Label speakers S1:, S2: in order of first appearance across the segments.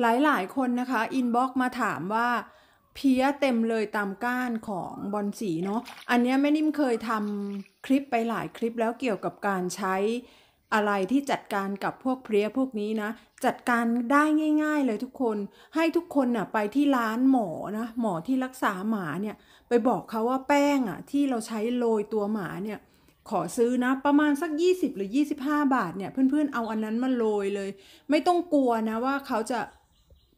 S1: หลายหลายคนนะคะอินบ็อกมาถามว่าเพี้ยเต็มเลยตามก้านของบอลสีเนาะอันนี้แม่นิ่มเคยทำคลิปไปหลายคลิปแล้วเกี่ยวกับการใช้อะไรที่จัดการกับพวกเพี้ยพวกนี้นะ จัดการได้ง่าย ๆ เลยทุกคนให้ทุกคนนะ่ะไปที่ร้านหมอนะหมอที่รักษาหมาเนี่ย ไปบอกเขาว่าแป้งอะ่ะที่เราใช้โรยตัวหมาเนี่ย ขอซื้อนะประมาณสัก 20 หรือ 25 บาท เนี่ยเพื่อนๆ เอาอันนั้นมาโรยเลย ไม่ต้องกลัวนะว่าเขาจะ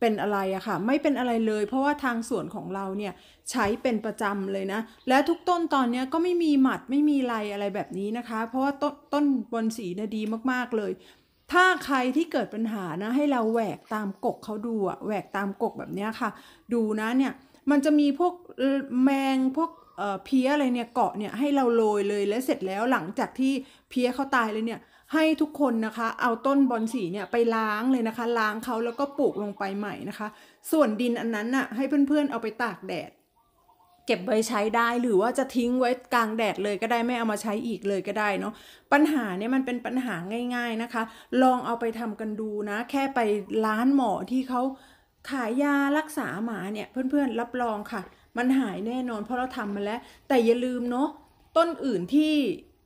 S1: เป็นอะไรอะค่ะไม่เป็นอะไรเลยเพราะว่าทางสวนของเราเนี่ยใช้เป็นประจำเลยนะ และทุกต้นตอนนี้ก็ไม่มีหมัดไม่มีลายอะไรแบบนี้นะคะ เพราะว่าต้นต้นบนสีนะ่ดีมากๆเลย ถ้าใครที่เกิดปัญหานะให้เราแหวกตามกกเขาดูอะแหวกตามกกแบบนี้ค่ะ ดูนะเนี่ยมันจะมีพวกแมงพวกเพี้ยอะไรเนี่ยเกาะเนี่ยให้เราโรยเลยและเสร็จแล้วหลังจากที่เพี้ยเขาตายเลยเนี่ย ให้ทุกคนนะคะ เอาต้นบอนสีเนี่ยไปล้างเลยนะคะ ล้างเขาแล้วก็ปลูกลงไปใหม่นะคะ ส่วนดินอันนั้นน่ะให้เพื่อน ๆ เอาไปตากแดด เก็บไว้ใช้ได้หรือว่าจะทิ้งไว้กลางแดดเลยก็ได้ไม่เอามาใช้อีกเลยก็ได้เนาะปัญหาเนี่ยมันเป็นปัญหาง่าย ๆนะคะ ลองเอาไปทำกันดูนะ แค่ไปร้านหมอที่เขาขายยารักษาหมาเนี่ยเพื่อนๆ รับรองค่ะ มันหายแน่นอนเพราะเราทำมาแล้วแต่อย่าลืมเนาะต้นอื่นที่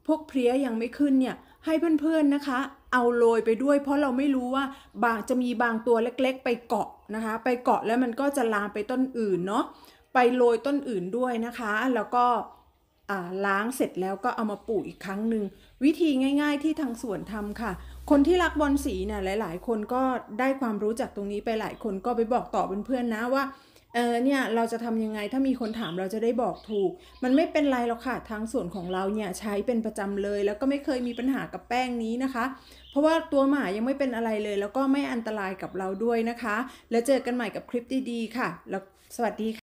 S1: พวกเพลี้ยยังไม่ขึ้นเนี่ย ให้เพื่อนๆนะคะ เอาโรยไปด้วย เพราะเราไม่รู้ว่าบางจะมีบางตัวเล็ก ๆ ไปเกาะนะคะ ไปเกาะแล้วมันก็จะลามไปต้นอื่นเนาะไปโรยต้นอื่นด้วยนะคะ แล้วก็ล้างเสร็จแล้วก็เอามาปูอีกครั้งหนึ่ง วิธีง่ายๆที่ทางสวนทำค่ะ คนที่รักบอลสีเนี่ยหลายๆ คนก็ได้ความรู้จากตรงนี้ไปหลายคนก็ไปบอกต่อเพื่อนๆนะว่าเออเนี่ยเราจะทำยังไงถ้ามีคนถามเราจะได้บอกถูก มันไม่เป็นไรหรอกค่ะทางสวนของเราเนี่ยใช้เป็นประจำเลย แล้วก็ไม่เคยมีปัญหากับแป้งนี้นะคะ เพราะว่าตัวหมายังไม่เป็นอะไรเลย แล้วก็ไม่อันตรายกับเราด้วยนะคะ แล้วเจอกันใหม่กับคลิปดีๆค่ะ แล้วสวัสดีค่ะ